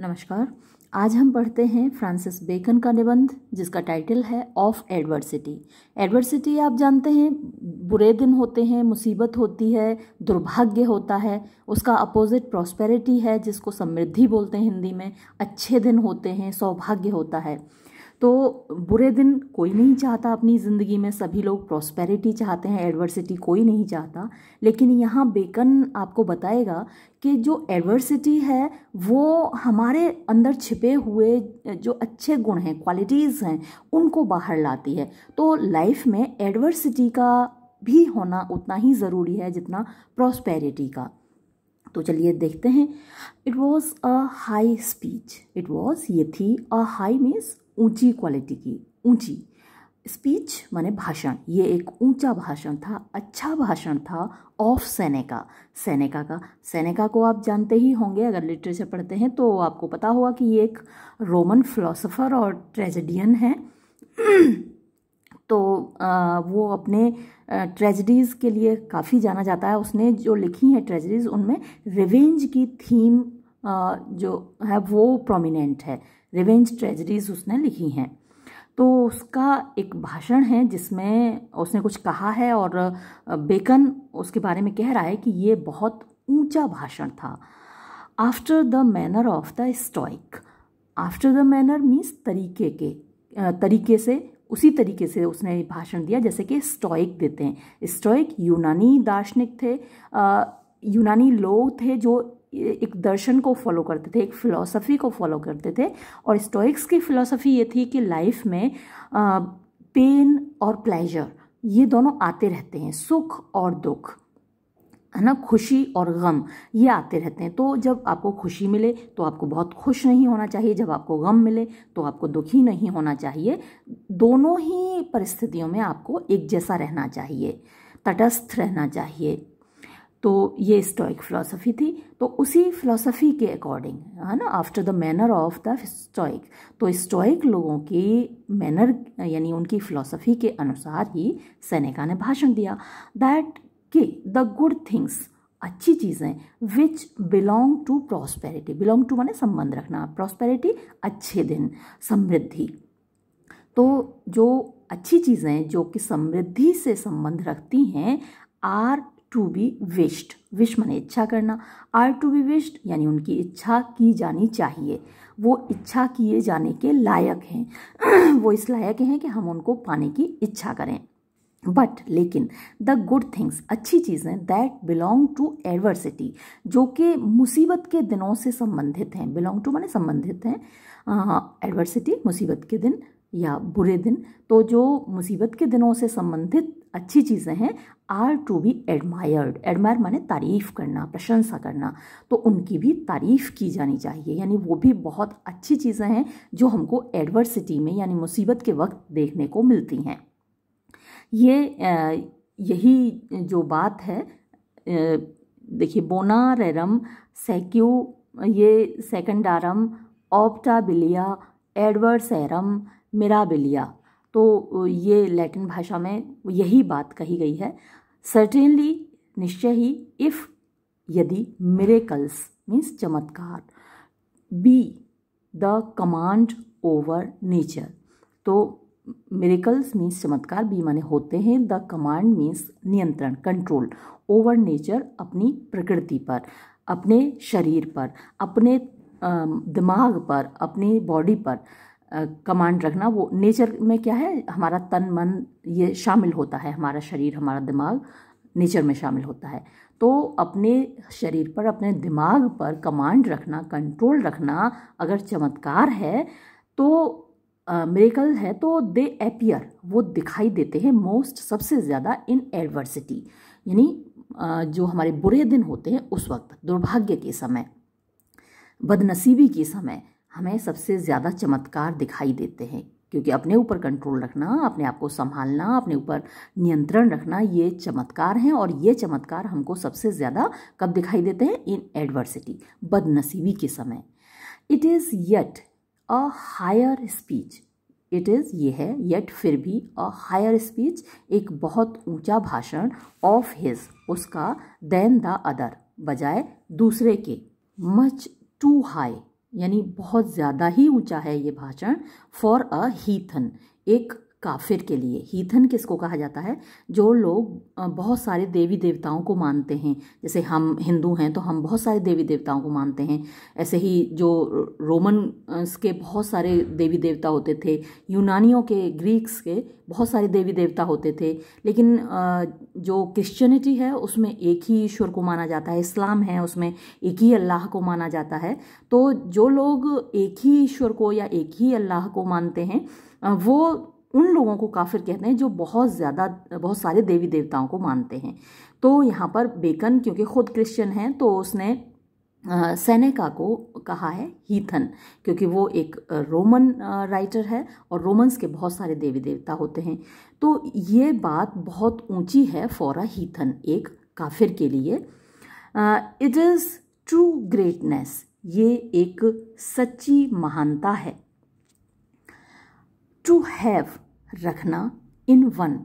नमस्कार आज हम पढ़ते हैं फ्रांसिस बेकन का निबंध जिसका टाइटल है ऑफ एडवर्सिटी एडवर्सिटी आप जानते हैं बुरे दिन होते हैं मुसीबत होती है दुर्भाग्य होता है उसका अपोजिट प्रॉस्पेरिटी है जिसको समृद्धि बोलते हैं हिंदी में अच्छे दिन होते हैं सौभाग्य होता है तो बुरे दिन कोई नहीं चाहता अपनी ज़िंदगी में सभी लोग प्रॉस्पेरिटी चाहते हैं एडवर्सिटी कोई नहीं चाहता लेकिन यहाँ बेकन आपको बताएगा कि जो एडवर्सिटी है वो हमारे अंदर छिपे हुए जो अच्छे गुण हैं क्वालिटीज़ हैं उनको बाहर लाती है तो लाइफ में एडवर्सिटी का भी होना उतना ही ज़रूरी है जितना प्रॉस्पेरिटी का तो चलिए देखते हैं it was a high speech it was ये थी अ हाई मीन्स ऊंची क्वालिटी की ऊंची स्पीच माने भाषण ये एक ऊंचा भाषण था अच्छा भाषण था ऑफ सेनेका सेनेका का सेनेका को आप जानते ही होंगे अगर लिटरेचर पढ़ते हैं तो आपको पता होगा कि ये एक रोमन फिलोसोफर और ट्रेजिडियन है तो आ, वो अपने ट्रेजडीज़ के लिए काफ़ी जाना जाता है उसने जो लिखी हैं ट्रेजडीज़ उनमें रिवेंज की थीम आ, जो है वो प्रोमिनेंट है रिवेंज ट्रेजडीज उसने लिखी हैं तो उसका एक भाषण है जिसमें उसने कुछ कहा है और बेकन उसके बारे में कह रहा है कि ये बहुत ऊंचा भाषण था after the manner of the stoic after the manner means तरीके के तरीके से उसी तरीके से उसने भाषण दिया जैसे कि स्टॉइक देते हैं स्टॉइक यूनानी दार्शनिक थे यूनानी लोग थे जो एक दर्शन को फॉलो करते थे एक फिलॉसफी को फॉलो करते थे और स्टोइक्स की फ़िलासफ़ी ये थी कि लाइफ में पेन और प्लेजर ये दोनों आते रहते हैं सुख और दुख है ना खुशी और गम ये आते रहते हैं तो जब आपको खुशी मिले तो आपको बहुत खुश नहीं होना चाहिए जब आपको गम मिले तो आपको दुखी नहीं होना चाहिए दोनों ही परिस्थितियों में आपको एक जैसा रहना चाहिए तटस्थ रहना चाहिए तो ये स्टॉइक फ़िलासफ़ी थी तो उसी फिलोसफी के अकॉर्डिंग है ना after the manner of the stoic तो स्टॉइक लोगों की मैनर यानी उनकी फिलोसफी के अनुसार ही सैनिका ने भाषण दिया दैट कि द गुड थिंग्स अच्छी चीज़ें which belong to prosperity belong to माने संबंध रखना प्रॉस्पेरिटी अच्छे दिन समृद्धि तो जो अच्छी चीज़ें जो कि समृद्धि से संबंध रखती हैं are to be wished wish मैंने इच्छा करना आर टू बी विश्ड यानी उनकी इच्छा की जानी चाहिए वो इच्छा किए जाने के लायक हैं वो इस लायक हैं कि हम उनको पाने की इच्छा करें बट लेकिन द गुड थिंग्स अच्छी चीज़ें दैट बिलोंग टू एडवर्सिटी जो कि मुसीबत के दिनों से संबंधित हैं बिलोंग टू माने संबंधित हैं एडवर्सिटी मुसीबत के दिन या बुरे दिन तो जो मुसीबत के दिनों से संबंधित अच्छी चीज़ें हैं are to be admired admire माने तारीफ़ करना प्रशंसा करना तो उनकी भी तारीफ़ की जानी चाहिए यानी वो भी बहुत अच्छी चीज़ें हैं जो हमको एडवर्सिटी में यानी मुसीबत के वक्त देखने को मिलती हैं ये यही जो बात है देखिए बोनारेरम सेक्यू ये सेकंडारम ऑप्टाबिलिया एडवर्सैरम मिराबिलिया तो ये लैटिन भाषा में यही बात कही गई है सर्टेनली निश्चय ही इफ़ यदि मिरेकल्स मीन्स चमत्कार be the command over nature तो मेरेकल्स मीन्स चमत्कार बी माने होते हैं द कमांड मीन्स नियंत्रण कंट्रोल ओवर नेचर अपनी प्रकृति पर अपने शरीर पर अपने दिमाग पर अपनी बॉडी पर कमांड रखना वो नेचर में क्या है हमारा तन मन ये शामिल होता है हमारा शरीर हमारा दिमाग नेचर में शामिल होता है तो अपने शरीर पर अपने दिमाग पर कमांड रखना कंट्रोल रखना अगर चमत्कार है तो मेरेकल है तो दे एपियर वो दिखाई देते हैं मोस्ट सबसे ज़्यादा इन एडवर्सिटी यानी जो हमारे बुरे दिन होते हैं उस वक्त दुर्भाग्य के समय बदनसीबी के समय हमें सबसे ज़्यादा चमत्कार दिखाई देते हैं क्योंकि अपने ऊपर कंट्रोल रखना अपने आप को संभालना अपने ऊपर नियंत्रण रखना ये चमत्कार हैं और ये चमत्कार हमको सबसे ज़्यादा कब दिखाई देते हैं इन एडवर्सिटी बदनसीबी के समय it is yet a higher speech it is ये है येट फिर भी अ हायर स्पीच एक बहुत ऊंचा भाषण ऑफ हिज उसका देन द अदर बजाय दूसरे के मच टू हाई यानी बहुत ज़्यादा ही ऊंचा है ये भाषण फॉर अ हीथन एक काफिर के लिए हीथन किसको कहा जाता है जो लोग बहुत सारे देवी देवताओं को मानते हैं जैसे हम हिंदू हैं तो हम बहुत सारे देवी देवताओं को मानते हैं ऐसे ही जो रोमन के बहुत सारे देवी देवता होते थे यूनानियों के ग्रीक्स के बहुत सारे देवी देवता होते थे लेकिन जो क्रिश्चियनिटी है उसमें एक ही ईश्वर को माना जाता है इस्लाम है उसमें एक ही अल्लाह को माना जाता है तो जो लोग एक ही ईश्वर को या एक ही अल्लाह को मानते हैं वो उन लोगों को काफिर कहते हैं जो बहुत ज़्यादा बहुत सारे देवी देवताओं को मानते हैं तो यहाँ पर बेकन क्योंकि खुद क्रिश्चियन हैं तो उसने सेनेका को कहा है हीथन क्योंकि वो एक रोमन राइटर है और रोमन्स के बहुत सारे देवी देवता होते हैं तो ये बात बहुत ऊंची है फौरा हीथन एक काफिर के लिए इट इज़ ट्रू ग्रेटनेस ये एक सच्ची महानता है टू हैव रखना इन वन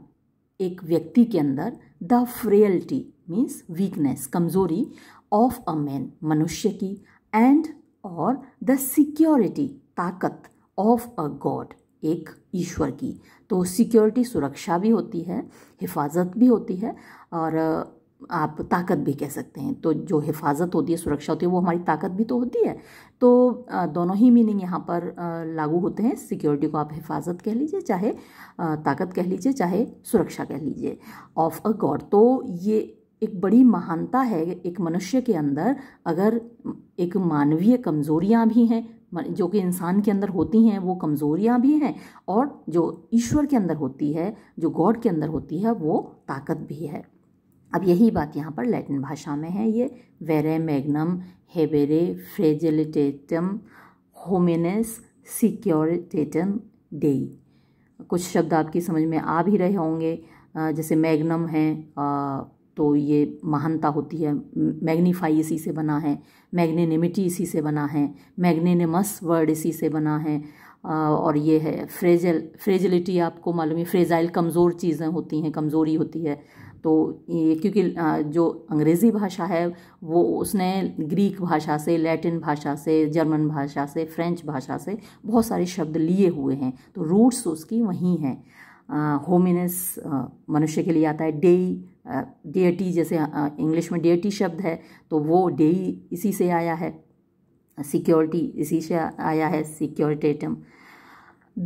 एक व्यक्ति के अंदर द फ्रेयल्टी मीन्स वीकनेस कमजोरी ऑफ अ मैन मनुष्य की एंड और द सिक्योरिटी ताकत ऑफ अ गॉड एक ईश्वर की तो सिक्योरिटी सुरक्षा भी होती है हिफाजत भी होती है और आप ताकत भी कह सकते हैं तो जो हिफाजत होती है सुरक्षा होती है वो हमारी ताकत भी तो होती है तो दोनों ही मीनिंग यहाँ पर लागू होते हैं सिक्योरिटी को आप हिफाजत कह लीजिए चाहे ताकत कह लीजिए चाहे सुरक्षा कह लीजिए ऑफ अ गॉड तो ये एक बड़ी महानता है एक मनुष्य के अंदर अगर एक मानवीय कमज़ोरियाँ भी हैं जो कि इंसान के अंदर होती हैं वो कमज़ोरियाँ भी हैं और जो ईश्वर के अंदर होती है जो गॉड के अंदर होती है वो ताकत भी है अब यही बात यहाँ पर लैटिन भाषा में है ये वेरे मैग्नम हेबेरे फ्रेजिलिटेटम होमिनेस सिक्योरिटेटम डेई कुछ शब्द आपकी समझ में आ भी रहे होंगे जैसे मैग्नम है तो ये महानता होती है मैग्नीफाई इसी से बना है मैग्नेमिटी इसी से बना है मैग्नेमस वर्ड इसी से बना है और ये है फ्रेजल फ्रेजिलिटी आपको मालूम है फ्रेजाइल कमज़ोर चीज़ें होती हैं कमज़ोरी होती है तो ये क्योंकि जो अंग्रेज़ी भाषा है वो उसने ग्रीक भाषा से लैटिन भाषा से जर्मन भाषा से फ्रेंच भाषा से बहुत सारे शब्द लिए हुए हैं तो रूट्स उसकी वहीं हैं होमिनस मनुष्य के लिए आता है डेई डेटी जैसे इंग्लिश में डेटी शब्द है तो वो डेई इसी से आया है सिक्योरिटी इसी से आया है सिक्योरिटेटम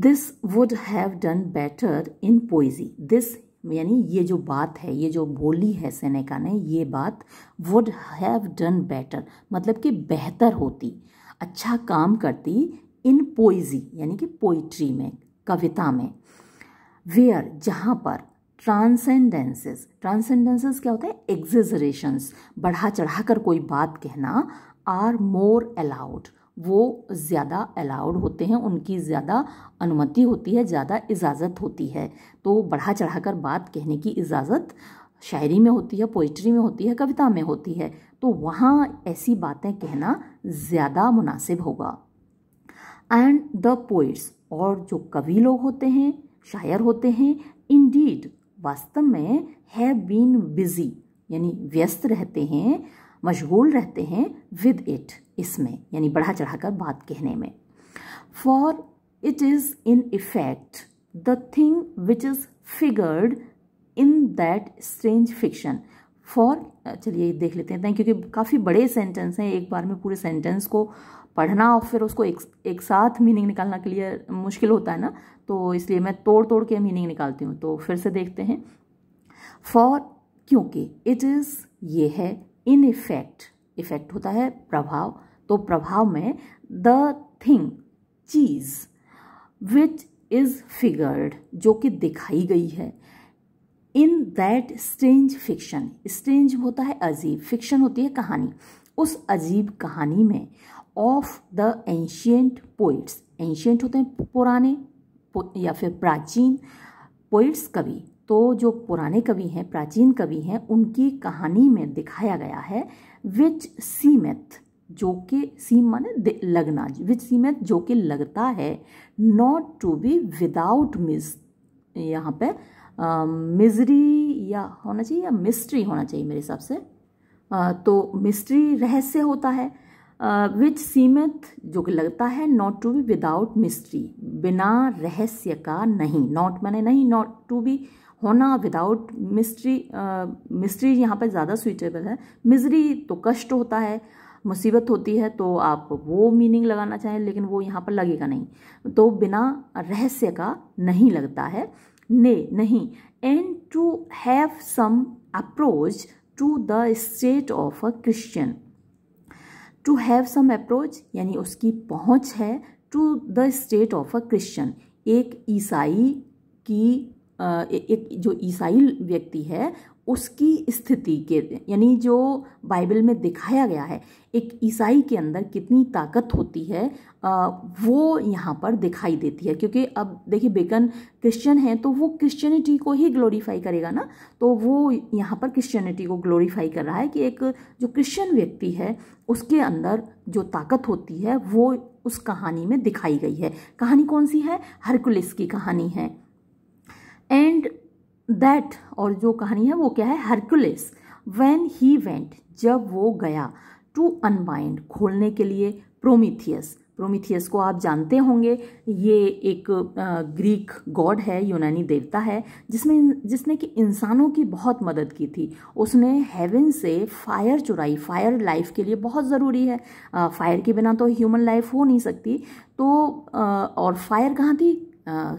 this would have done better in poesy this यानी ये जो बात है ये जो बोली है सेनेका ने ये बात वुड हैव डन बेटर मतलब कि बेहतर होती अच्छा काम करती इन पोइजी यानी कि पोइट्री में कविता में वेयर जहाँ पर ट्रांसेंडेंसेस ट्रांसेंडेंसेस क्या होता है एग्जेजरेशंस बढ़ा चढ़ा कर कोई बात कहना आर मोर अलाउड वो ज़्यादा अलाउड होते हैं उनकी ज़्यादा अनुमति होती है ज़्यादा इजाज़त होती है तो बढ़ा चढ़ाकर बात कहने की इजाज़त शायरी में होती है पोइट्री में होती है कविता में होती है तो वहाँ ऐसी बातें कहना ज़्यादा मुनासिब होगा एंड द पोइट्स और जो कवि लोग होते हैं शायर होते हैं इन वास्तव में हैव बीन बिज़ी यानी व्यस्त रहते हैं मशगूल रहते हैं विद इट इसमें यानी बढ़ा चढ़ाकर बात कहने में for it is in effect the thing which is figured in that strange fiction for चलिए देख लेते हैं क्योंकि काफ़ी बड़े सेंटेंस हैं एक बार में पूरे सेंटेंस को पढ़ना और फिर उसको एक एक साथ मीनिंग निकालना के लिए मुश्किल होता है ना तो इसलिए मैं तोड़ तोड़ के मीनिंग निकालती हूँ तो फिर से देखते हैं फॉर क्योंकि इट इज़ ये है इन इफेक्ट इफेक्ट होता है प्रभाव तो प्रभाव में द थिंग चीज़ विच इज़ फिगर्ड जो कि दिखाई गई है in that strange fiction strange होता है अजीब फिक्शन होती है कहानी उस अजीब कहानी में of the ancient poets ancient होते हैं पुराने या फिर प्राचीन पोइट्स कवि तो जो पुराने कवि हैं प्राचीन कवि हैं उनकी कहानी में दिखाया गया है विच सीमेथ जो के सीम माने लगना विच सीम है जो के लगता है not to be without miss यहाँ पे मिजरी या होना चाहिए या मिस्ट्री होना चाहिए मेरे हिसाब से आ, तो मिस्ट्री रहस्य होता है विच सीमित जो कि लगता है not to be without mystery बिना रहस्य का नहीं नॉट मैंने नहीं नॉट टू बी होना विदाउट मिस्ट्री मिस्ट्री यहाँ पर ज़्यादा सुइटेबल है मिजरी तो कष्ट होता है मुसीबत होती है तो आप वो मीनिंग लगाना चाहें लेकिन वो यहाँ पर लगेगा नहीं तो बिना रहस्य का नहीं लगता है ने नहीं and to have some approach to the state of a Christian to have some approach यानी उसकी पहुँच है to the state of a Christian एक ईसाई की एक जो ईसाई व्यक्ति है उसकी स्थिति के यानी जो बाइबल में दिखाया गया है एक ईसाई के अंदर कितनी ताकत होती है आ, वो यहाँ पर दिखाई देती है क्योंकि अब देखिए बेकन क्रिश्चियन है तो वो क्रिश्चियनिटी को ही ग्लोरीफाई करेगा ना तो वो यहाँ पर क्रिश्चियनिटी को ग्लोरीफाई कर रहा है कि एक जो क्रिश्चियन व्यक्ति है उसके अंदर जो ताकत होती है वो उस कहानी में दिखाई गई है कहानी कौन सी है हरकुलिस की कहानी है एंड दैट और जो कहानी है वो क्या है हरकुलिस वैन ही वेंट जब वो गया टू अनबाइंड खोलने के लिए प्रोमिथियस प्रोमिथियस को आप जानते होंगे ये एक ग्रीक गॉड है यूनानी देवता है जिसमें जिसने कि इंसानों की बहुत मदद की थी उसने हेवन से फायर चुराई फायर लाइफ के लिए बहुत ज़रूरी है फायर के बिना तो ह्यूमन लाइफ हो नहीं सकती तो और फायर कहाँ थी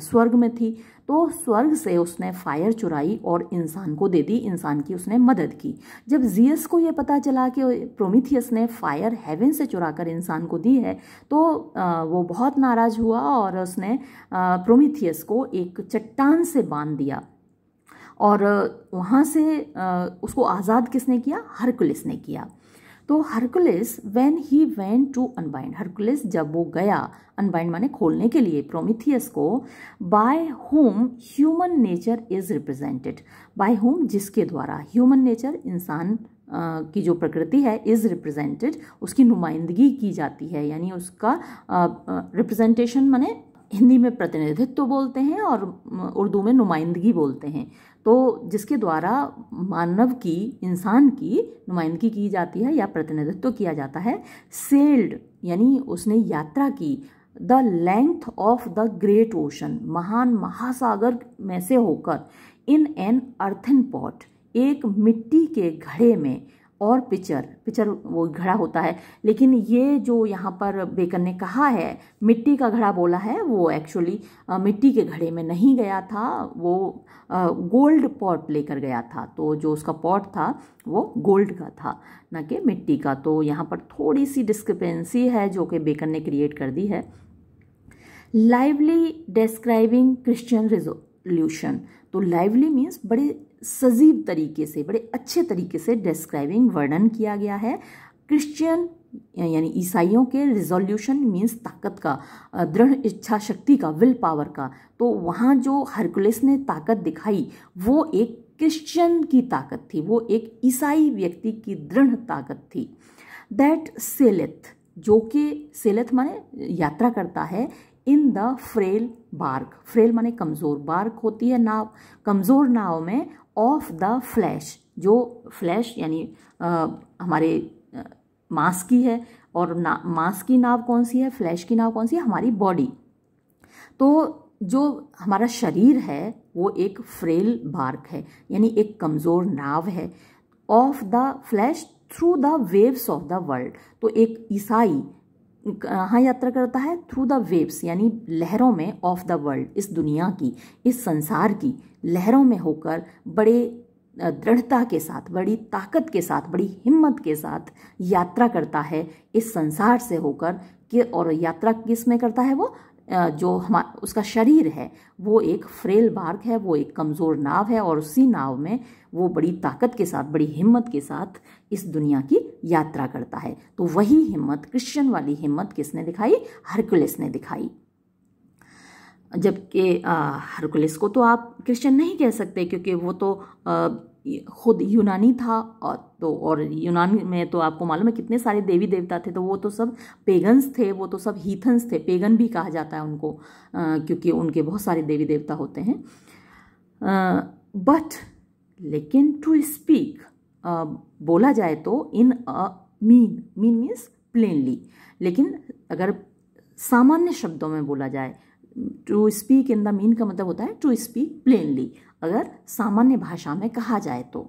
स्वर्ग में थी तो स्वर्ग से उसने फायर चुराई और इंसान को दे दी इंसान की उसने मदद की जब जीएस को यह पता चला कि प्रोमिथियस ने फायर हेवन से चुरा कर इंसान को दी है तो वो बहुत नाराज़ हुआ और उसने प्रोमिथियस को एक चट्टान से बांध दिया और वहाँ से उसको आज़ाद किसने किया हरकुलिस ने किया तो Hercules when he went to unbind Hercules जब वो गया अनबाइंड माने खोलने के लिए प्रोमिथियस को by whom human nature is represented by whom जिसके द्वारा ह्यूमन नेचर इंसान की जो प्रकृति है इज़ रिप्रेजेंटेड उसकी नुमाइंदगी की जाती है यानी उसका रिप्रेजेंटेशन माने हिंदी में प्रतिनिधित्व बोलते हैं और उर्दू में नुमाइंदगी बोलते हैं तो जिसके द्वारा मानव की इंसान की नुमाइंदगी की जाती है या प्रतिनिधित्व किया जाता है सेल्ड यानी उसने यात्रा की the length of the great ocean महान महासागर में से होकर इन एन अर्थन पॉट एक मिट्टी के घड़े में और पिचर पिचर वो घड़ा होता है लेकिन ये जो यहाँ पर बेकर ने कहा है मिट्टी का घड़ा बोला है वो एक्चुअली मिट्टी के घड़े में नहीं गया था वो गोल्ड पॉट लेकर गया था तो जो उसका पॉट था वो गोल्ड का था ना कि मिट्टी का तो यहाँ पर थोड़ी सी डिस्क्रिपेंसी है जो कि बेकर ने क्रिएट कर दी है लाइवली डिस्क्राइबिंग क्रिश्चियन रिजोल्यूशन तो लाइवली मीन्स बड़े सजीव तरीके से बड़े अच्छे तरीके से डिस्क्राइबिंग वर्णन किया गया है क्रिश्चियन यानी ईसाइयों के रिजोल्यूशन मीन्स ताकत का दृढ़ इच्छा शक्ति का विल पावर का तो वहाँ जो हरकुलिस ने ताकत दिखाई वो एक क्रिश्चियन की ताकत थी वो एक ईसाई व्यक्ति की दृढ़ ताकत थी दैट सेलेथ जो कि सेलेथ माने यात्रा करता है in the frail bark frail माने कमज़ोर बार्क होती है नाव कमज़ोर नाव में ऑफ द फ्लैश जो फ्लैश यानी हमारे मांस की है और ना मांस की नाव कौन सी है फ्लैश की नाव कौन सी है हमारी बॉडी तो जो हमारा शरीर है वो एक फ्रेल बार्क है यानी एक कमज़ोर नाव है of the flesh through the waves of the world तो एक ईसाई कहाँ यात्रा करता है थ्रू द वेव्स यानी लहरों में ऑफ द वर्ल्ड इस दुनिया की इस संसार की लहरों में होकर बड़े दृढ़ता के साथ बड़ी ताकत के साथ बड़ी हिम्मत के साथ यात्रा करता है इस संसार से होकर कि और यात्रा किस में करता है वो जो हम उसका शरीर है वो एक फ्रेल बार्क है वो एक कमज़ोर नाव है और उसी नाव में वो बड़ी ताकत के साथ बड़ी हिम्मत के साथ इस दुनिया की यात्रा करता है तो वही हिम्मत क्रिश्चियन वाली हिम्मत किसने दिखाई हरकुलिस ने दिखाई जबकि हरकुलिस को तो आप क्रिश्चियन नहीं कह सकते क्योंकि वो तो खुद यूनानी था और तो और यूनान में तो आपको मालूम है कितने सारे देवी देवता थे तो वो तो सब पेगन्स थे वो तो सब हीथन्स थे पेगन भी कहा जाता है उनको आ, क्योंकि उनके बहुत सारे देवी देवता होते हैं बट लेकिन टू स्पीक बोला जाए तो in mean mean means plainly लेकिन अगर सामान्य शब्दों में बोला जाए to speak in the mean का मतलब होता है टू स्पीक प्लेनली अगर सामान्य भाषा में कहा जाए तो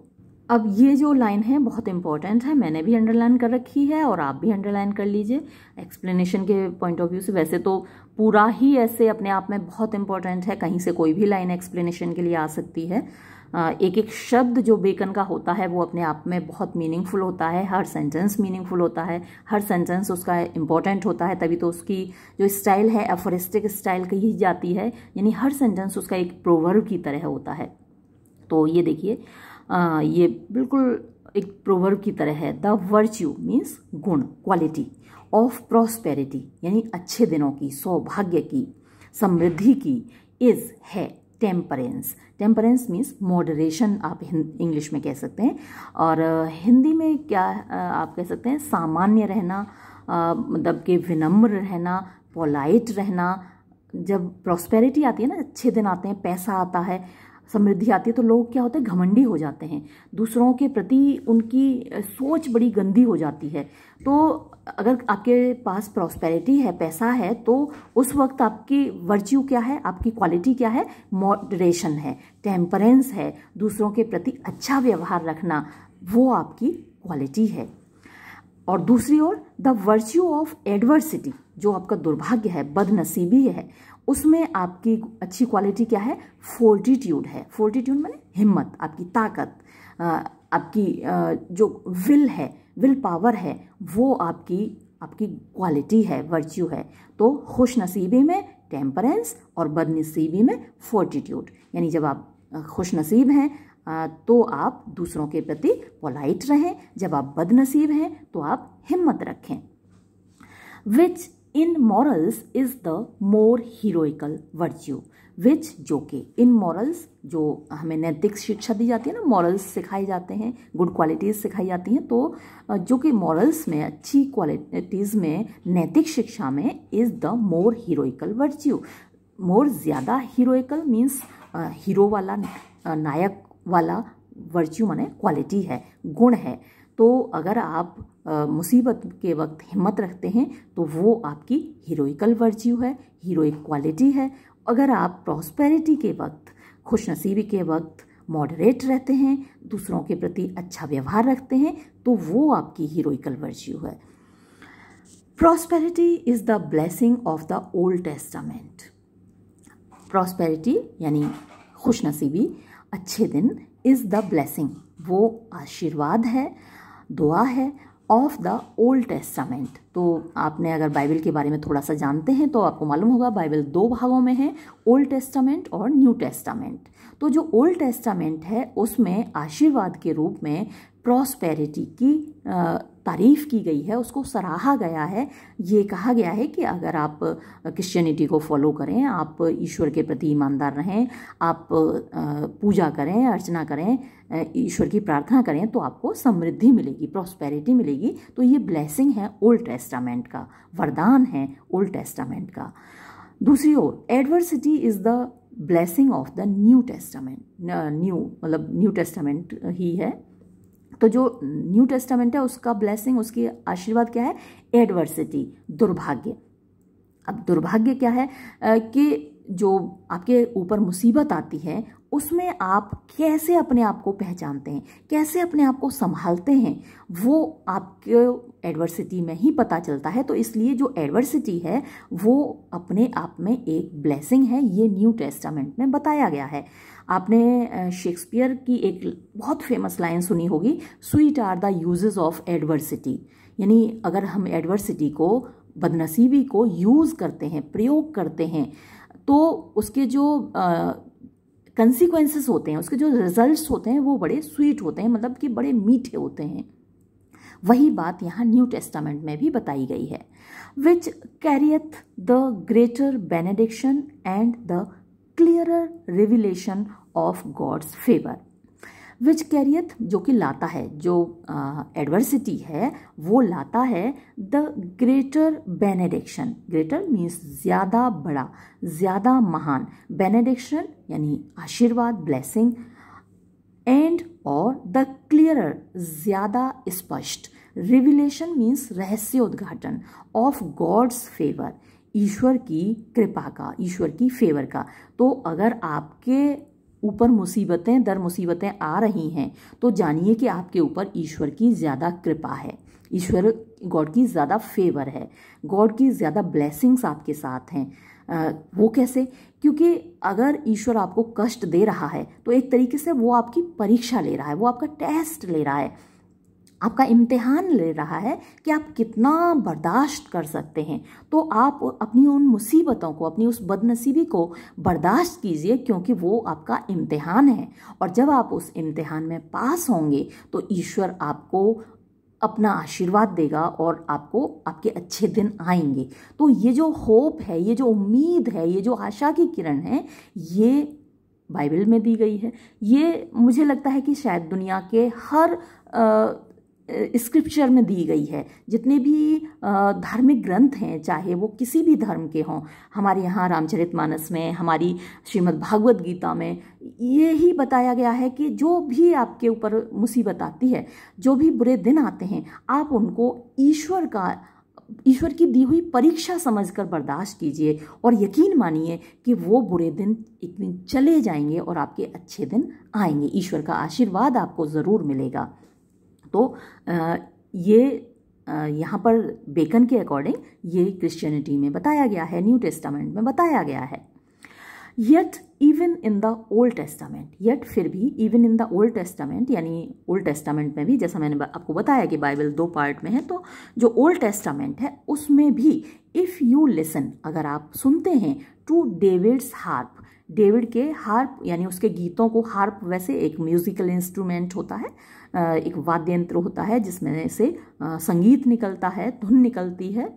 अब ये जो लाइन है बहुत इंपॉर्टेंट है मैंने भी अंडरलाइन कर रखी है और आप भी अंडरलाइन कर लीजिए एक्सप्लेनेशन के पॉइंट ऑफ व्यू से वैसे तो पूरा ही ऐसे अपने आप में बहुत इंपॉर्टेंट है कहीं से कोई भी लाइन एक्सप्लेनेशन के लिए आ सकती है एक एक शब्द जो बेकन का होता है वो अपने आप में बहुत मीनिंगफुल होता है हर सेंटेंस मीनिंगफुल होता है हर सेंटेंस उसका इम्पॉर्टेंट होता है तभी तो उसकी जो स्टाइल है एफोरिस्टिक स्टाइल कही जाती है यानी हर सेंटेंस उसका एक प्रोवर्व की तरह होता है तो ये देखिए ये बिल्कुल एक प्रोवर्व की तरह है द वर्च्यू मीन्स गुण क्वालिटी ऑफ प्रॉस्पेरिटी यानी अच्छे दिनों की सौभाग्य की समृद्धि की इज़ है टेम्परेंस टेम्परेंस मीन्स मॉडरेशन आप इंग्लिश में कह सकते हैं और हिंदी में क्या आप कह सकते हैं सामान्य रहना मतलब कि विनम्र रहना पोलाइट रहना जब प्रॉस्पेरिटी आती है ना अच्छे दिन आते हैं पैसा आता है समृद्धि आती है तो लोग क्या होते हैं घमंडी हो जाते हैं दूसरों के प्रति उनकी सोच बड़ी गंदी हो जाती है तो अगर आपके पास प्रॉस्पेरिटी है पैसा है तो उस वक्त आपकी वर्च्यू क्या है आपकी क्वालिटी क्या है मॉडरेशन है टेम्परेंस है दूसरों के प्रति अच्छा व्यवहार रखना वो आपकी क्वालिटी है और दूसरी ओर द वर्च्यू ऑफ एडवर्सिटी जो आपका दुर्भाग्य है बदनसीबी है उसमें आपकी अच्छी क्वालिटी क्या है फोर्टीट्यूड है फोर्टीट्यूड मैंने हिम्मत आपकी ताकत आपकी जो विल है विल पावर है वो आपकी आपकी क्वालिटी है वर्च्यू है तो खुश नसीबी में टेम्परेंस और बदनसीबी में फोर्टीट्यूड यानी जब आप खुश नसीब हैं तो आप दूसरों के प्रति पोलाइट रहें जब आप बदनसीब हैं तो आप हिम्मत रखें which in morals is the more heroical virtue which जो कि इन मॉरल्स जो हमें नैतिक शिक्षा दी जाती है ना मॉरल्स सिखाए जाते हैं गुड क्वालिटीज़ सिखाई जाती हैं तो जो कि मॉरल्स में अच्छी क्वालिटीज़ में नैतिक शिक्षा में is the more heroical virtue more ज़्यादा हीरोइकल मीन्स हीरो वाला नायक वाला वर्च्यू माने क्वालिटी है गुण है तो अगर आप मुसीबत के वक्त हिम्मत रखते हैं तो वो आपकी हीरोइकल वर्ज्यू है हीरोइक क्वालिटी है अगर आप प्रॉस्पेरिटी के वक्त खुशनसीबी के वक्त मॉडरेट रहते हैं दूसरों के प्रति अच्छा व्यवहार रखते हैं तो वो आपकी हीरोइकल वर्ज्यू है prosperity is the blessing of the Old Testament prosperity यानी खुशनसीबी अच्छे दिन इज़ द ब्लेसिंग वो आशीर्वाद है दुआ है ऑफ द ओल्ड टेस्टामेंट तो आपने अगर बाइबल के बारे में थोड़ा सा जानते हैं तो आपको मालूम होगा बाइबल दो भागों में है ओल्ड टेस्टामेंट और न्यू टेस्टामेंट तो जो ओल्ड टेस्टामेंट है उसमें आशीर्वाद के रूप में प्रॉस्पेरिटी की तारीफ़ की गई है उसको सराहा गया है ये कहा गया है कि अगर आप क्रिश्चियनिटी को फॉलो करें आप ईश्वर के प्रति ईमानदार रहें आप पूजा करें अर्चना करें ईश्वर की प्रार्थना करें तो आपको समृद्धि मिलेगी प्रॉस्पेरिटी मिलेगी तो ये ब्लेसिंग है ओल्ड टेस्टामेंट का वरदान है ओल्ड टेस्टामेंट का दूसरी ओर adversity is the blessing of the New Testament New मतलब न्यू टेस्टामेंट ही है तो जो न्यू टेस्टामेंट है उसका ब्लेसिंग उसकी आशीर्वाद क्या है एडवर्सिटी दुर्भाग्य अब दुर्भाग्य क्या है कि जो आपके ऊपर मुसीबत आती है उसमें आप कैसे अपने आप को पहचानते हैं कैसे अपने आप को संभालते हैं वो आपके एडवर्सिटी में ही पता चलता है तो इसलिए जो एडवर्सिटी है वो अपने आप में एक ब्लेसिंग है ये न्यू टेस्टामेंट में बताया गया है आपने शेक्सपियर की एक बहुत फेमस लाइन सुनी होगी sweet are the uses of adversity यानी अगर हम एडवर्सिटी को बदनसीबी को यूज़ करते हैं प्रयोग करते हैं तो उसके जो कंसिक्वेंसेस होते हैं उसके जो रिजल्ट्स होते हैं वो बड़े स्वीट होते हैं मतलब कि बड़े मीठे होते हैं वही बात यहाँ न्यू टेस्टामेंट में भी बताई गई है which carrieth the greater benediction and the clear revelation of God's favour which carrieth जो कि लाता है जो एडवर्सिटी uh, है वो लाता है the greater benediction greater means ज़्यादा बड़ा ज़्यादा महान बेनेडिक्शन यानी आशीर्वाद ब्लेसिंग एंड और द क्लियरर ज़्यादा स्पष्ट रिविलेशन मीन्स रहस्योद्घाटन ऑफ गॉड्स फेवर ईश्वर की कृपा का ईश्वर की फेवर का तो अगर आपके ऊपर मुसीबतें दर मुसीबतें आ रही हैं तो जानिए कि आपके ऊपर ईश्वर की ज़्यादा कृपा है ईश्वर गॉड की ज़्यादा फेवर है गॉड की ज़्यादा ब्लेसिंग्स आपके साथ हैं आ, वो कैसे क्योंकि अगर ईश्वर आपको कष्ट दे रहा है तो एक तरीके से वो आपकी परीक्षा ले रहा है वो आपका टेस्ट ले रहा है आपका इम्तिहान ले रहा है कि आप कितना बर्दाश्त कर सकते हैं तो आप अपनी उन मुसीबतों को अपनी उस बदनसीबी को बर्दाश्त कीजिए क्योंकि वो आपका इम्तिहान है और जब आप उस इम्तिहान में पास होंगे तो ईश्वर आपको अपना आशीर्वाद देगा और आपको आपके अच्छे दिन आएंगे तो ये जो होप है ये जो उम्मीद है ये जो आशा की किरण है ये बाइबल में दी गई है ये मुझे लगता है कि शायद दुनिया के हर आ, स्क्रिप्चर में दी गई है जितने भी धार्मिक ग्रंथ हैं चाहे वो किसी भी धर्म के हों हमारे यहाँ रामचरित मानस में हमारी श्रीमद् भागवत गीता में ये ही बताया गया है कि जो भी आपके ऊपर मुसीबत आती है जो भी बुरे दिन आते हैं आप उनको ईश्वर का ईश्वर की दी हुई परीक्षा समझकर बर्दाश्त कीजिए और यकीन मानिए कि वो बुरे दिन एक दिन चले जाएंगे और आपके अच्छे दिन आएंगे ईश्वर का आशीर्वाद आपको ज़रूर मिलेगा तो ये यहाँ पर बेकन के अकॉर्डिंग ये क्रिश्चियनिटी में बताया गया है न्यू टेस्टामेंट में बताया गया है yet even in the Old Testament yet फिर भी even in the Old Testament यानी ओल्ड टेस्टामेंट में भी जैसा मैंने आपको बताया कि बाइबल दो पार्ट में है तो जो ओल्ड टेस्टामेंट है उसमें भी इफ़ यू लिसन अगर आप सुनते हैं टू डेविड्स हार्प डेविड के हार्प यानी उसके गीतों को हार्प वैसे एक म्यूजिकल इंस्ट्रूमेंट होता है एक वाद्य यंत्र होता है जिसमें से संगीत निकलता है धुन निकलती है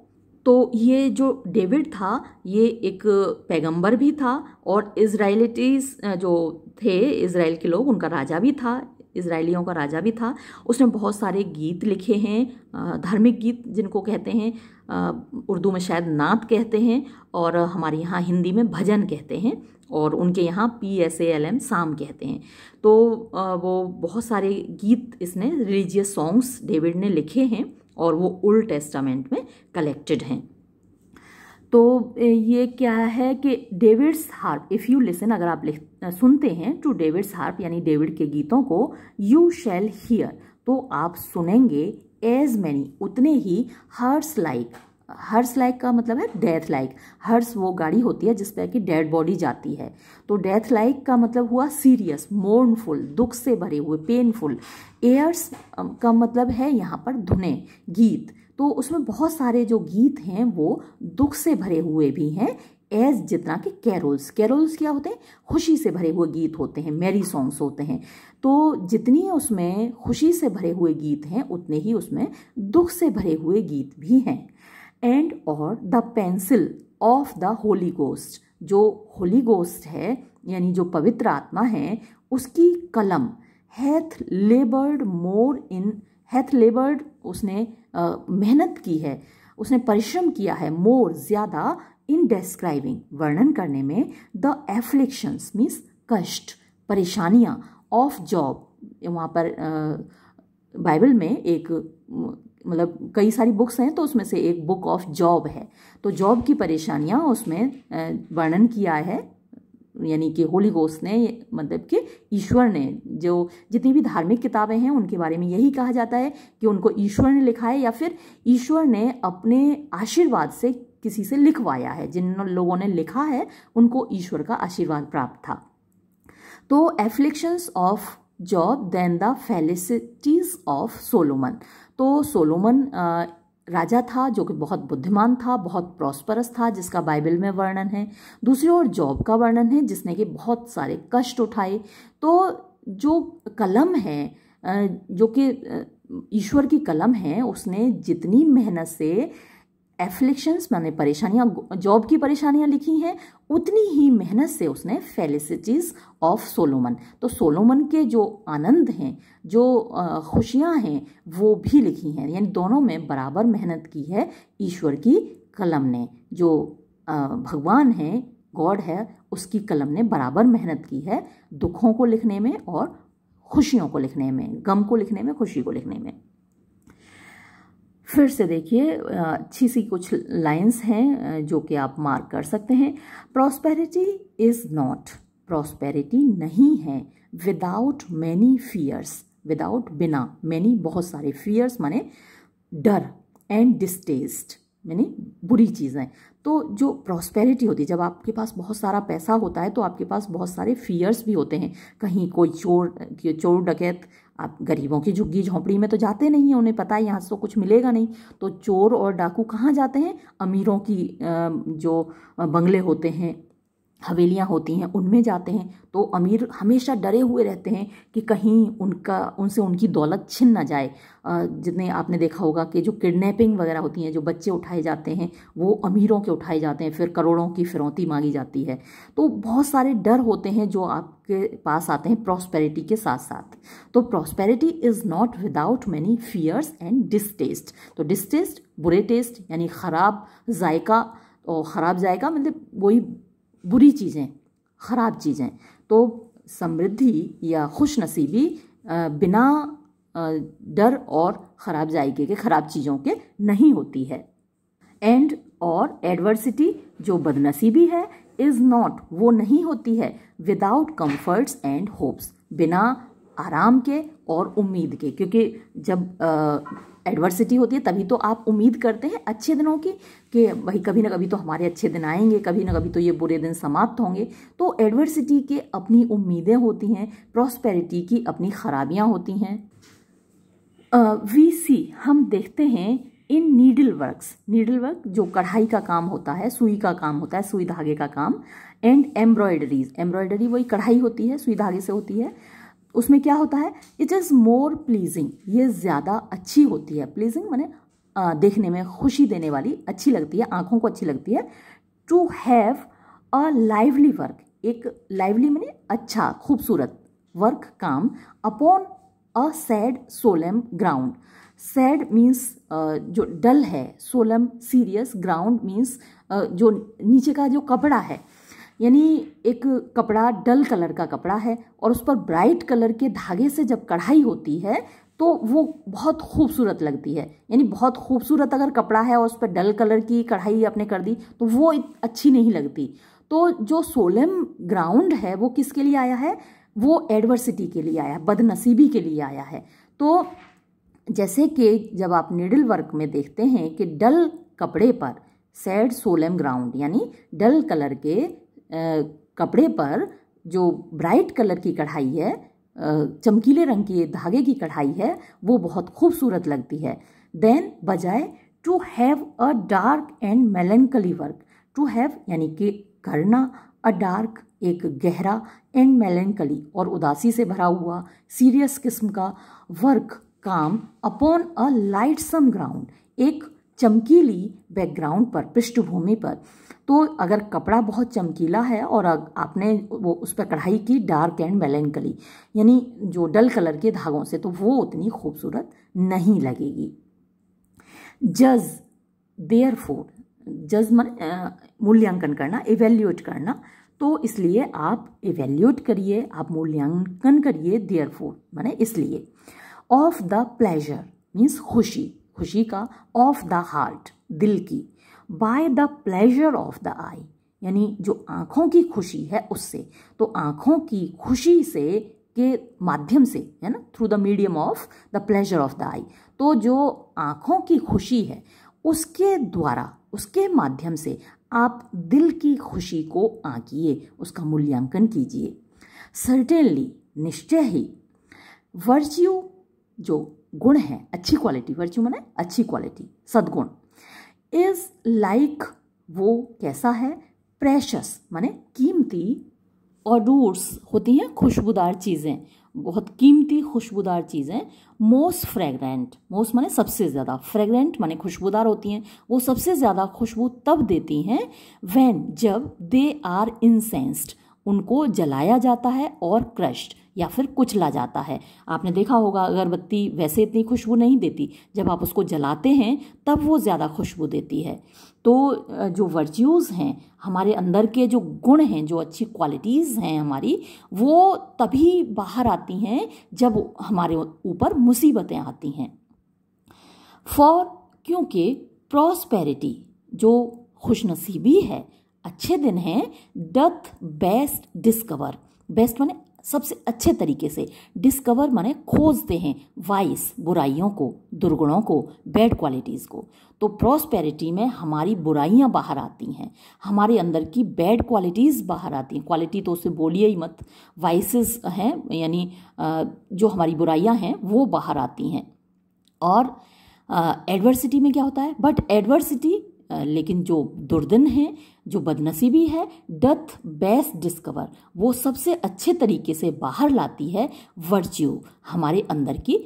तो ये जो डेविड था ये एक पैगंबर भी था और इसराइलिटीज जो थे इसराइल के लोग उनका राजा भी था इसराइलियों का राजा भी था उसने बहुत सारे गीत लिखे हैं धार्मिक गीत जिनको कहते हैं उर्दू में शायद नात कहते हैं और हमारे यहाँ हिंदी में भजन कहते हैं और उनके यहाँ P S A L M psalm कहते हैं तो वो बहुत सारे गीत इसने रिलीजियस सॉन्ग्स डेविड ने लिखे हैं और वो ओल्ड टेस्टामेंट में कलेक्टेड हैं तो ये क्या है कि David's harp if you listen अगर आप लिख सुनते हैं टू डेविड्स हार्प यानी डेविड के गीतों को यू शैल हियर तो आप सुनेंगे एज मैनी उतने ही हार्ट्स लाइक हर्स लाइक का मतलब है डेथ लाइक हर्स वो गाड़ी होती है जिस पर कि डेड बॉडी जाती है तो डेथ लाइक का मतलब हुआ सीरियस मोर्नफुल दुख से भरे हुए पेनफुल एयर्स का मतलब है यहाँ पर धुने गीत तो उसमें बहुत सारे जो गीत हैं वो दुख से भरे हुए भी हैं एज जितना कि कैरोल्स कैरोल्स क्या होते हैं खुशी से भरे हुए गीत होते हैं मेरी सॉन्ग्स होते हैं तो जितनी उसमें खुशी से भरे हुए गीत हैं उतने ही उसमें दुख से भरे हुए गीत भी हैं एंड और the pencil of the Holy Ghost जो होली गोस्ट है यानी जो पवित्र आत्मा है उसकी कलम हैथ लेबर्ड मोर इन हैथ लेबर्ड उसने आ, मेहनत की है उसने परिश्रम किया है मोर ज़्यादा इन डेस्क्राइबिंग वर्णन करने में द एफ्लिक्शंस मीन्स कष्ट परेशानियाँ ऑफ जॉब वहाँ पर बाइबल में एक मतलब कई सारी बुक्स हैं तो उसमें से एक बुक ऑफ जॉब है तो जॉब की परेशानियाँ उसमें वर्णन किया है यानी कि होली गोस्ट ने मतलब कि ईश्वर ने जो जितनी भी धार्मिक किताबें हैं उनके बारे में यही कहा जाता है कि उनको ईश्वर ने लिखा है या फिर ईश्वर ने अपने आशीर्वाद से किसी से लिखवाया है जिन लोगों ने लिखा है उनको ईश्वर का आशीर्वाद प्राप्त था तो afflictions of Job than the felicities of Solomon तो सोलोमन राजा था जो कि बहुत बुद्धिमान था बहुत प्रॉस्परस था जिसका बाइबल में वर्णन है दूसरी ओर जॉब का वर्णन है जिसने कि बहुत सारे कष्ट उठाए तो जो कलम है जो कि ईश्वर की कलम है उसने जितनी मेहनत से एफ्लिक्शंस मैंने परेशानियाँ जॉब की परेशानियाँ लिखी हैं उतनी ही मेहनत से उसने फेलिसिटीज़ ऑफ सोलोमन तो सोलोमन के जो आनंद हैं जो खुशियाँ हैं वो भी लिखी हैं यानी दोनों में बराबर मेहनत की है ईश्वर की कलम ने जो भगवान है गॉड है उसकी कलम ने बराबर मेहनत की है दुखों को लिखने में और खुशियों को लिखने में गम को लिखने में खुशी को लिखने में फिर से देखिए अच्छी सी कुछ लाइंस हैं जो कि आप मार्क कर सकते हैं प्रॉस्पेरिटी इज़ नॉट प्रॉस्पेरिटी नहीं है विदाउट मैनी फियर्स विदाउट बिना मैनी बहुत सारे फियर्स माने डर एंड डिस्टेस्ट मैंने बुरी चीज़ें तो जो प्रॉस्पेरिटी होती है जब आपके पास बहुत सारा पैसा होता है तो आपके पास बहुत सारे फियर्स भी होते हैं कहीं कोई चोर चोर डकैत आप गरीबों की झुग्गी झोंपड़ी में तो जाते नहीं हैं उन्हें पता है यहाँ से तो कुछ मिलेगा नहीं तो चोर और डाकू कहाँ जाते हैं अमीरों की जो बंगले होते हैं हवेलियाँ होती हैं उनमें जाते हैं तो अमीर हमेशा डरे हुए रहते हैं कि कहीं उनका उनसे उनकी दौलत छिन ना जाए जितने आपने देखा होगा कि जो किडनैपिंग वगैरह होती हैं जो बच्चे उठाए जाते हैं वो अमीरों के उठाए जाते हैं फिर करोड़ों की फिरौती मांगी जाती है तो बहुत सारे डर होते हैं जो आपके पास आते हैं प्रॉस्पेरिटी के साथ साथ तो prosperity is not without many fears and distastes तो डिस्टेस्ट बुरे टेस्ट यानी ख़राब जायका और ख़राब जाएगा मतलब वही बुरी चीज़ें ख़राब चीज़ें तो समृद्धि या खुश नसीबी बिना डर और ख़राब जायके के ख़राब चीज़ों के नहीं होती है एंड और एडवर्सिटी जो बदनसीबी है इज़ नॉट वो नहीं होती है विदाउट कम्फर्ट्स एंड होप्स बिना आराम के और उम्मीद के क्योंकि जब एडवर्सिटी होती है तभी तो आप उम्मीद करते हैं अच्छे दिनों की कि भाई कभी ना कभी तो हमारे अच्छे दिन आएंगे कभी ना कभी तो ये बुरे दिन समाप्त होंगे तो एडवर्सिटी के अपनी उम्मीदें होती हैं प्रॉस्पेरिटी की अपनी खराबियाँ होती हैं वी सी हम देखते हैं in needle works needle work जो कढ़ाई का काम होता है सुई का काम होता है सुई धागे का काम एंड एम्ब्रॉयडरीज एम्ब्रॉयडरी वही कढ़ाई होती है सुई धागे से होती है उसमें क्या होता है इट इज़ मोर प्लीजिंग ये ज़्यादा अच्छी होती है प्लीजिंग मैंने देखने में खुशी देने वाली अच्छी लगती है आँखों को अच्छी लगती है to have a lively work एक लाइवली मैंने अच्छा खूबसूरत वर्क काम upon a sad solemn ground sad means जो डल है सोलम सीरियस ग्राउंड मीन्स जो नीचे का जो कपड़ा है यानी एक कपड़ा डल कलर का कपड़ा है और उस पर ब्राइट कलर के धागे से जब कढ़ाई होती है तो वो बहुत खूबसूरत लगती है यानी बहुत खूबसूरत अगर कपड़ा है और उस पर डल कलर की कढ़ाई आपने कर दी तो वो अच्छी नहीं लगती तो जो सोलम ग्राउंड है वो किसके लिए आया है वो एडवर्सिटी के लिए आया है बदनसीबी के लिए आया है तो जैसे कि जब आप निडल वर्क में देखते हैं कि डल कपड़े पर सैड सोलम ग्राउंड यानी डल कलर के कपड़े पर जो ब्राइट कलर की कढ़ाई है चमकीले रंग की धागे की कढ़ाई है वो बहुत खूबसूरत लगती है देन बजाय to have a dark and melancholy work to have यानी कि करना अ डार्क एक गहरा एंड मेलनकली और उदासी से भरा हुआ सीरियस किस्म का वर्क काम upon a lightsome ground एक चमकीली बैकग्राउंड पर पृष्ठभूमि पर तो अगर कपड़ा बहुत चमकीला है और आपने वो उस पर कढ़ाई की डार्क एंड मेलेंकली यानी जो डल कलर के धागों से तो वो उतनी खूबसूरत नहीं लगेगी जज देयर फोर जज मूल्यांकन करना इवेल्यूएट करना तो इसलिए आप इवेल्यूएट करिए आप मूल्यांकन करिए देयर फोर मैंने इसलिए ऑफ द प्लेजर मीन्स खुशी खुशी का ऑफ द हार्ट दिल की by the pleasure of the eye यानी जो आँखों की खुशी है उससे तो आँखों की खुशी से के माध्यम से है ना through the medium of the pleasure of the eye तो जो आँखों की खुशी है उसके द्वारा उसके माध्यम से आप दिल की खुशी को आंकिए उसका मूल्यांकन कीजिए सर्टेनली निश्चय ही वर्च्यू जो गुण है अच्छी क्वालिटी वर्च्यू मना अच्छी क्वालिटी सद्गुण इज लाइक वो कैसा है प्रेशस माने कीमती ऑडोर्स होती हैं खुशबूदार चीज़ें बहुत कीमती खुशबूदार चीज़ें मोस्ट फ्रेगरेंट मोस्ट माने सबसे ज़्यादा फ्रेगरेंट माने खुशबूदार होती हैं वो सबसे ज़्यादा खुशबू तब देती हैं वैन जब दे आर इंसेंस्ड उनको जलाया जाता है और क्रश्ड या फिर कुचला जाता है आपने देखा होगा अगरबत्ती वैसे इतनी खुशबू नहीं देती जब आप उसको जलाते हैं तब वो ज़्यादा खुशबू देती है तो जो वर्च्यूज़ हैं हमारे अंदर के जो गुण हैं जो अच्छी क्वालिटीज़ हैं हमारी वो तभी बाहर आती हैं जब हमारे ऊपर मुसीबतें आती हैं फॉर क्योंकि प्रॉस्पेरिटी जो खुशनसीबी है अच्छे दिन हैं डथ बेस्ट डिस्कवर बेस्ट माने सबसे अच्छे तरीके से डिस्कवर माने खोजते हैं वाइस बुराइयों को दुर्गुणों को बैड क्वालिटीज़ को तो प्रॉस्पेरिटी में हमारी बुराइयाँ बाहर आती हैं हमारे अंदर की बैड क्वालिटीज़ बाहर आती हैं क्वालिटी तो उसे बोलिए ही मत वाइसेस हैं यानी जो हमारी बुराइयाँ हैं वो बाहर आती हैं और एडवर्सिटी में क्या होता है बट एडवर्सिटी लेकिन जो दुर्दिन है जो बदनसीबी है डथ बेस्ट डिस्कवर वो सबसे अच्छे तरीके से बाहर लाती है वर्च्यू हमारे अंदर की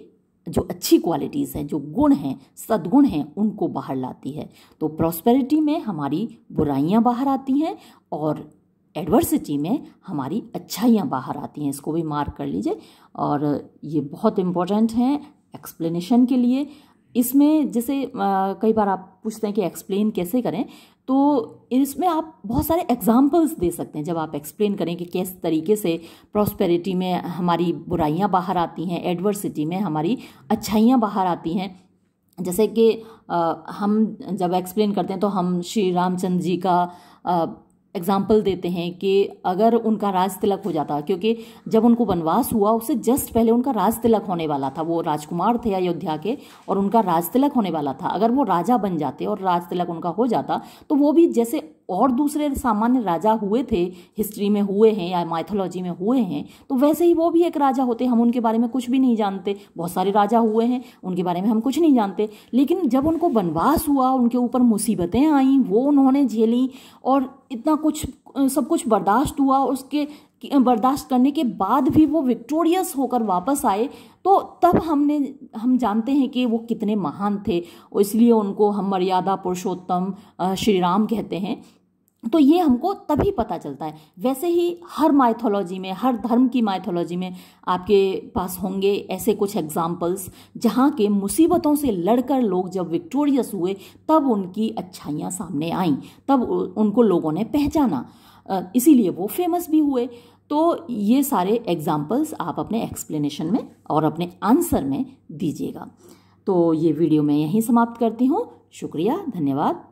जो अच्छी क्वालिटीज़ हैं जो गुण हैं सद्गुण हैं उनको बाहर लाती है तो प्रॉस्पेरिटी में हमारी बुराइयाँ बाहर आती हैं और एडवर्सिटी में हमारी अच्छाइयाँ बाहर आती हैं इसको भी मार्क कर लीजिए और ये बहुत इम्पोर्टेंट हैं एक्सप्लेनेशन के लिए इसमें जैसे कई बार आप पूछते हैं कि एक्सप्लेन कैसे करें तो इसमें आप बहुत सारे एग्जाम्पल्स दे सकते हैं जब आप एक्सप्लेन करें कि किस तरीके से प्रॉस्पेरिटी में हमारी बुराइयां बाहर आती हैं एडवर्सिटी में हमारी अच्छाइयां बाहर आती हैं जैसे कि हम जब एक्सप्लेन करते हैं तो हम श्री रामचंद्र जी का एग्जाम्पल देते हैं कि अगर उनका राज तिलक हो जाता क्योंकि जब उनको वनवास हुआ उससे जस्ट पहले उनका राज तिलक होने वाला था वो राजकुमार थे अयोध्या के और उनका राज तिलक होने वाला था अगर वो राजा बन जाते और राज तिलक उनका हो जाता तो वो भी जैसे और दूसरे सामान्य राजा हुए थे हिस्ट्री में हुए हैं या माइथोलॉजी में हुए हैं तो वैसे ही वो भी एक राजा होते हम उनके बारे में कुछ भी नहीं जानते बहुत सारे राजा हुए हैं उनके बारे में हम कुछ नहीं जानते लेकिन जब उनको वनवास हुआ उनके ऊपर मुसीबतें आईं वो उन्होंने झेली और इतना कुछ सब कुछ बर्दाश्त हुआ उसके बर्दाश्त करने के बाद भी वो विक्टोरियस होकर वापस आए तो तब हमने हम जानते हैं कि वो कितने महान थे इसलिए उनको हम मर्यादा पुरुषोत्तम श्री राम कहते हैं तो ये हमको तभी पता चलता है वैसे ही हर माइथोलॉजी में हर धर्म की माइथोलॉजी में आपके पास होंगे ऐसे कुछ एग्जाम्पल्स जहाँ के मुसीबतों से लड़कर लोग जब विक्टोरियस हुए तब उनकी अच्छाइयाँ सामने आईं तब उनको लोगों ने पहचाना इसीलिए वो फेमस भी हुए तो ये सारे एग्जाम्पल्स आप अपने एक्सप्लेनेशन में और अपने आंसर में दीजिएगा तो ये वीडियो मैं यहीं समाप्त करती हूँ शुक्रिया धन्यवाद